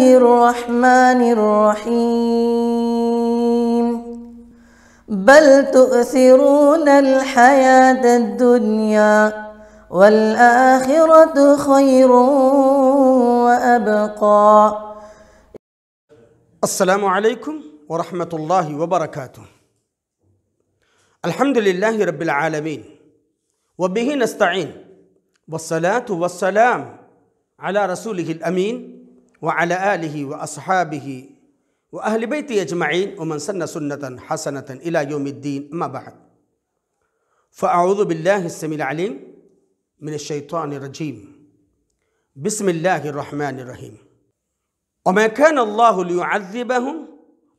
الرحمن الرحيم بل تؤثرون الحياة الدنيا والآخرة خير وأبقى السلام عليكم ورحمة الله وبركاته الحمد لله رب العالمين وبه نستعين والصلاة والسلام على رسوله الأمين وعلى آله وأصحابه وأهل بيته أجمعين ومن سن سنة حسنة إلى يوم الدين أما بعد فأعوذ بالله السميع العليم من الشيطان الرجيم بسم الله الرحمن الرحيم وما كان الله ليعذبهم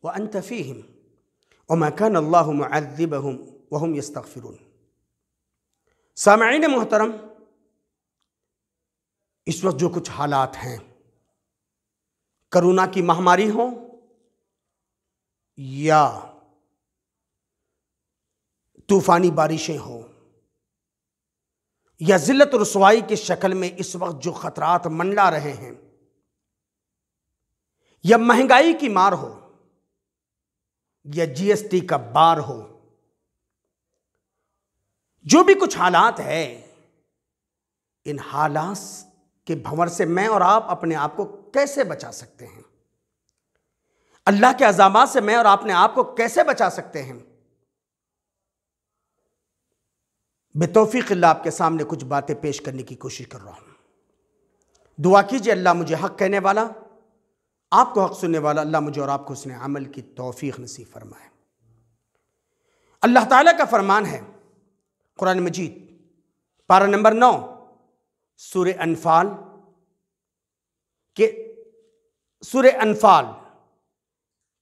وأنت فيهم وما كان الله معذبهم وهم يستغفرون سامعين محترم اس وقت جو کچھ حالات ہیں corona की महामारी हो या तूफानी बारिशें हो या ज़िलत रसवाई की शक्ल में इस वक्त जो ख़तरात मंडला रहे हैं या महंगाई की मार हो या जीएसटी का बार हो जो भी कुछ हालात है इन हालात के भंवर से मैं और आप अपने आप को कैसे बचा सकते हैं अल्लाह के अजाम से मैं और आपने आपको कैसे बचा सकते हैं बेतौफ़ी अल्लाह आपके सामने कुछ बातें पेश करने की कोशिश कर रहा हूं दुआ कीजिए अल्लाह मुझे हक़ कहने वाला आपको हक़ सुनने वाला अल्लाह मुझे और आपको उसने अमल की तोफीक नसीब फरमाए अल्लाह ताला का फरमान है कुरान मजीद पारा नंबर नौ सूर अनफाल कि सुर अनफाल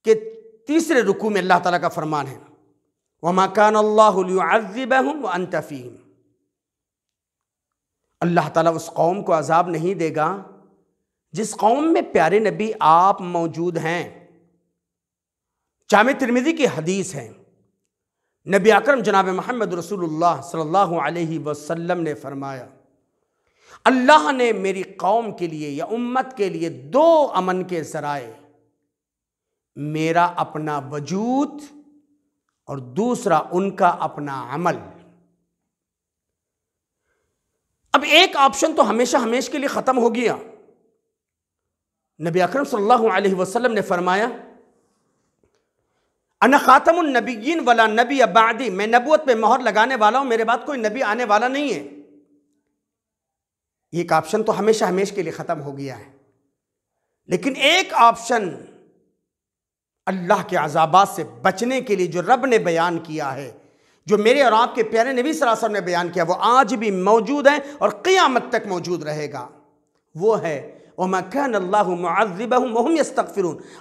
के तीसरे रुकू में अल्लाह ताला का फरमान है व मकान अल्लाहब व अनतफ़ीम अल्लाह ताला उस कौम को अजाब नहीं देगा जिस कौम में प्यारे नबी आप मौजूद हैं जाम तिरमिदी की हदीस है नबी अकरम जनाब महमद रसूल सल्ला अलैहि ने फरमाया अल्लाह ने मेरी कौम के लिए या उम्मत के लिए दो अमन के ज़राए मेरा अपना वजूद और दूसरा उनका अपना अमल अब एक ऑप्शन तो हमेशा हमेश के लिए ख़त्म हो गया नबी अकरम सल्लल्लाहु अलैहि वसल्लम ने फरमाया अन ख़ातमनबीन वाला नबी अबादी मैं नबूत पे मोहर लगाने वाला हूँ मेरे बाद कोई नबी आने वाला नहीं है एक ऑप्शन तो हमेशा हमेश के लिए ख़त्म हो गया है लेकिन एक ऑप्शन अल्लाह के अजाबात से बचने के लिए जो रब ने बयान किया है जो मेरे और आपके प्यारे नबी सरासर ने बयान किया वो आज भी मौजूद है और क़ियामत तक मौजूद रहेगा वो है वमकन अल्लाह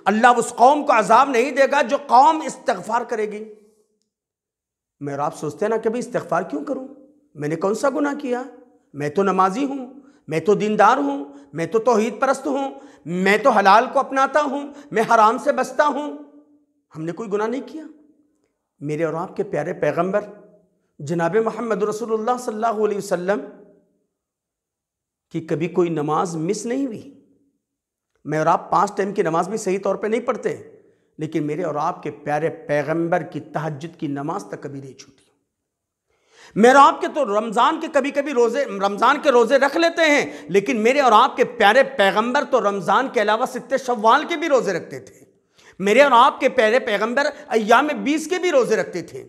अल्लाह उस कौम को अजाब नहीं देगा जो कौम इस्तफ़ार करेगी मेरा आप सोचते हैं ना कि भाई इस्तफ़ार क्यों करूँ मैंने कौन सा गुना किया मैं तो नमाजी हूँ मैं तो दीनदार हूँ मैं तो तोहहीद परस्त हूँ मैं तो हलाल को अपनाता हूँ मैं हराम से बचता हूँ हमने कोई गुनाह नहीं किया मेरे और आपके प्यारे पैगंबर जनाब मोहम्मद रसूलुल्लाह सल्लल्लाहु अलैहि वसल्लम की कभी कोई नमाज मिस नहीं हुई मैं और आप पाँच टाइम की नमाज भी सही तौर पर नहीं पढ़ते लेकिन मेरे और आपके प्यारे पैगंबर की तहजद की नमाज तक कभी नहीं छूटी मेरा आपके तो रमज़ान के कभी कभी रोज़े रमज़ान के रोज़े रख लेते हैं लेकिन मेरे और आपके प्यारे पैगंबर तो रमज़ान के अलावा सित्ते शवाल के भी रोज़े रखते थे मेरे और आपके प्यारे पैगंबर अयाम बीस के भी रोज़े रखते थे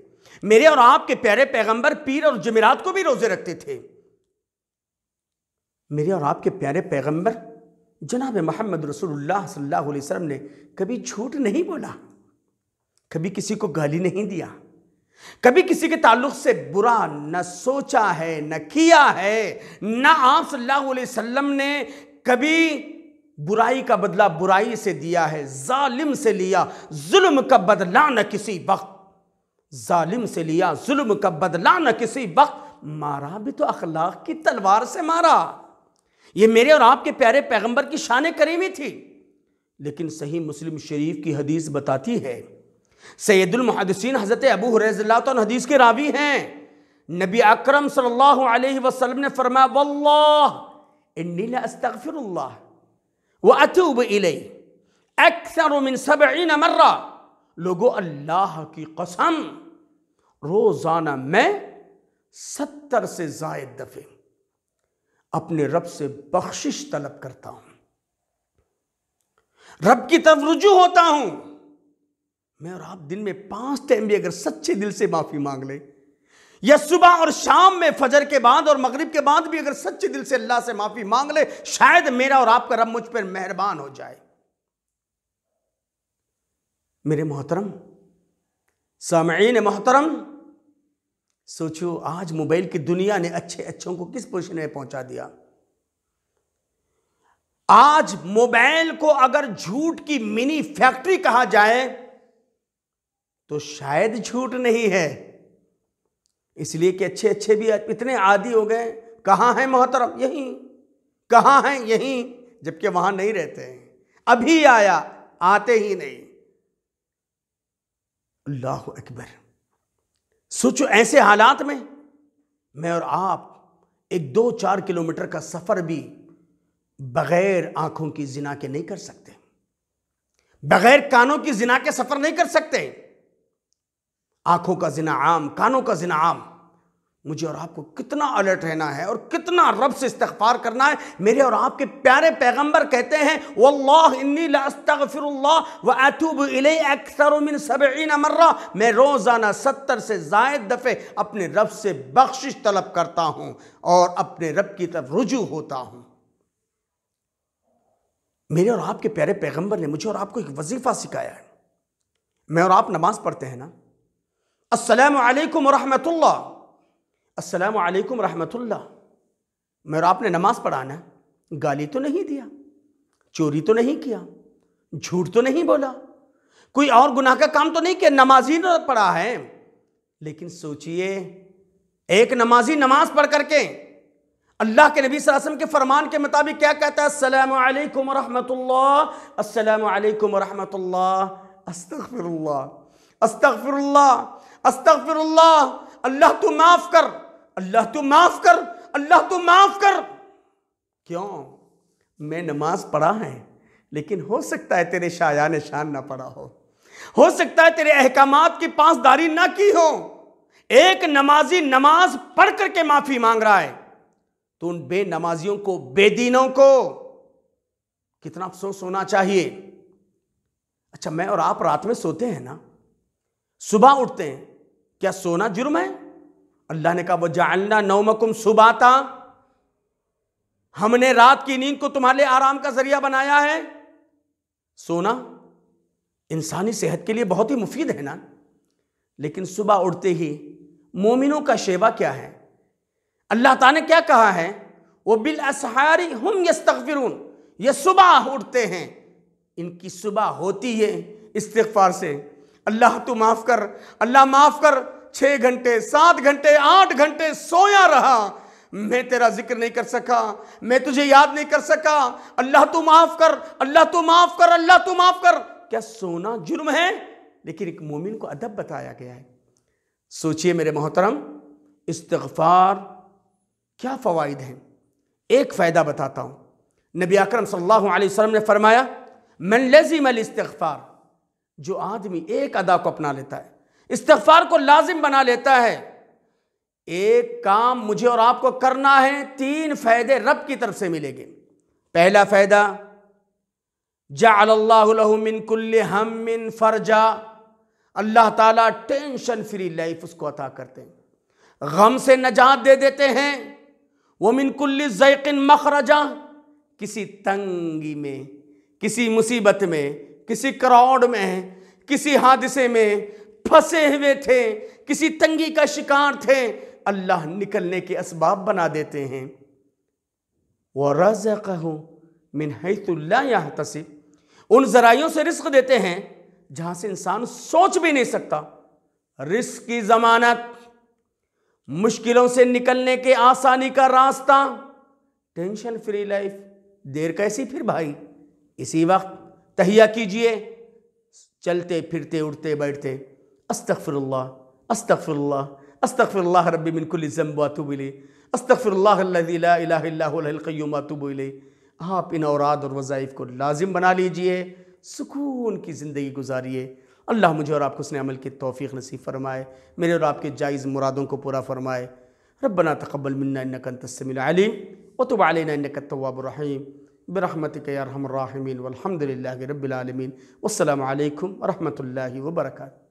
मेरे और आपके प्यारे पैगंबर पीर और जमेरात को भी रोज़े रखते थे मेरे और आपके प्यारे पैगम्बर जनाब महमद रसोल्ला सल्लल्लाहु ने कभी झूठ नहीं बोला कभी किसी को गाली नहीं दिया कभी किसी के ताल्लुक से बुरा न सोचा है न किया है न आप सल्लल्लाहु अलैहि वसल्लम ने कभी बुराई का बदला बुराई से दिया है जालिम से लिया जुल्म का बदला न किसी वक्त जालिम से लिया जुल्म का बदला न किसी वक्त मारा भी तो अखलाक की तलवार से मारा ये मेरे और आपके प्यारे पैगंबर की शान करीमी थी लेकिन सही मुस्लिम शरीफ की हदीस बताती है सैदुलमहदसिन हज़रत अबू हुरैज़ल्ला हदीस के रावी हैं नबी अक्रम सल्लल्लाहु ने फरमाया वह मर्रा लोगो अल्लाह की कसम रोज़ाना मैं सत्तर से जायद दफ़े अपने रब से बख्शिश तलब करता हूं रब की तरफ रुजू होता हूं मैं और आप दिन में पांच टाइम भी अगर सच्चे दिल से माफी मांग लें या सुबह और शाम में फजर के बाद और मगरिब के बाद भी अगर सच्चे दिल से अल्लाह से माफी मांग ले शायद मेरा और आपका रब मुझ पर मेहरबान हो जाए मेरे मोहतरम सामीन मोहतरम सोचो आज मोबाइल की दुनिया ने अच्छे अच्छों को किस पोजिशन में पहुंचा दिया आज मोबाइल को अगर झूठ की मिनी फैक्ट्री कहा जाए तो शायद झूठ नहीं है इसलिए कि अच्छे अच्छे भी इतने आदि हो गए कहाँ हैं मोहतरम यहीं कहाँ हैं यहीं जबकि वहाँ नहीं रहते हैं अभी आया आते ही नहीं अल्लाह अकबर सोचो ऐसे हालात में मैं और आप एक दो चार किलोमीटर का सफ़र भी बग़ैर आंखों की जिना के नहीं कर सकते बग़ैर कानों की जिना के सफ़र नहीं कर सकते आंखों का जिना आम कानों का जिना आम मुझे और आपको कितना अलर्ट रहना है और कितना रब से इस्तफार करना है मेरे और आपके प्यारे पैगंबर कहते हैं वल्लास्तफ़िरुल्लातुबिन सबीन मर्रा मैं रोज़ाना सत्तर से जायद दफ़े अपने रब से बख्शिश तलब करता हूँ और अपने रब की तरफ रुजू होता हूँ मेरे और आपके प्यारे पैगंबर ने मुझे और आपको एक वजीफ़ा सिखाया है मैं और आप नमाज़ पढ़ते हैं ना असलकम रहमतुल्ला असलकम रहमतुल्ला मेरा आपने नमाज़ पढ़ाना है गाली तो नहीं दिया चोरी तो नहीं किया झूठ तो नहीं बोला कोई और गुनाह का काम तो नहीं किया नमाज़ी ने पढ़ा है लेकिन सोचिए एक नमाजी नमाज पढ़ करके अल्लाह के नबी वसल्लम के फरमान के मुताबिक क्या कहता है अस्सलाम वालेकुम रहमतुल्लाह अस्सलाम वालेकुम रहमतुल्लाह अस्तगफिरुल्लाह अस्तगफिरुल्लाह अस्तफिर अल्लाह तू माफ़ कर अल्लाह तू माफ़ कर अल्लाह तू माफ़ कर क्यों मैं नमाज पढ़ा है लेकिन हो सकता है तेरे शायान शान ना पढ़ा हो हो सकता है तेरे अहकाम की पासदारी ना की हो एक नमाजी नमाज पढ़ करके माफ़ी मांग रहा है तो उन बेनमाजियों को बेदीनों को कितना अफसोस होना चाहिए अच्छा मैं और आप रात में सोते हैं ना सुबह उठते हैं क्या सोना जुर्म है अल्लाह ने कहा वो जानना नौमकुम था हमने रात की नींद को तुम्हारे आराम का जरिया बनाया है सोना इंसानी सेहत के लिए बहुत ही मुफीद है ना लेकिन सुबह उठते ही मोमिनों का शेवा क्या है अल्लाह ताला ने क्या कहा है वो बिल असहारी हम यस्तफिरून ये सुबह उठते हैं इनकी सुबह होती है इस्तफार से अल्लाह तू माफ़ कर अल्लाह माफ़ कर छः घंटे सात घंटे आठ घंटे सोया रहा मैं तेरा जिक्र नहीं कर सका मैं तुझे याद नहीं कर सका अल्लाह तू माफ़ कर अल्लाह तू माफ़ कर अल्लाह तू माफ़ कर क्या सोना जुर्म है लेकिन एक मोमिन को अदब बताया गया है सोचिए मेरे मोहतरम इस्तफार क्या फ़वाद हैं एक फ़ायदा बताता हूँ नबी अकरम सल्लल्लाहु अलैहि वसल्लम ने फरमाया मन लजीम अल इस्तफ़ार जो आदमी एक अदा को अपना लेता है इस्तफार को लाजिम बना लेता है एक काम मुझे और आपको करना है तीन फ़ायदे रब की तरफ से मिलेंगे पहला फ़ायदा जामिन कुल्ल हमिन फरजा अल्लाह ताला टेंशन फ्री लाइफ उसको अता करते हैं गम से नजात दे देते हैं वो मिनकुल्ल जैकिन मखरजा किसी तंगी में किसी मुसीबत में किसी क्राउड में किसी हादसे में फंसे हुए थे किसी तंगी का शिकार थे अल्लाह निकलने के इसबाब बना देते हैं वह रज कहूँ मिन तसिब उन जराइयों से रिस्क देते हैं जहाँ से इंसान सोच भी नहीं सकता रिस्क की ज़मानत मुश्किलों से निकलने के आसानी का रास्ता टेंशन फ्री लाइफ देर कैसी फिर भाई इसी वक्त तहिया कीजिए चलते फिरते उठते बैठते अस्तफ़िरल्ला अस्तफ़िरल्ला अस्तफ़िरल्ला रबी बिनकुलज़म्बातुबिली अस्तफ़िरल्लातुबिली आप इन औराद और वज़ाइफ को लाजिम बना लीजिए सुकून की ज़िंदगी गुजारिए अल्लाह मुझे और आपको उसने अमल की तोफ़ी नसीब फ़रमाए मेरे और आपके जायज़ मुरादों को पूरा फ़रमाए रबना तकबल मन्ना नकन तस्मिल आलिम वतुब अलना नकतवाबरहीम برحمتك يا أرحم الراحمين والحمد لله رب العالمين والسلام عليكم ورحمة الله وبركاته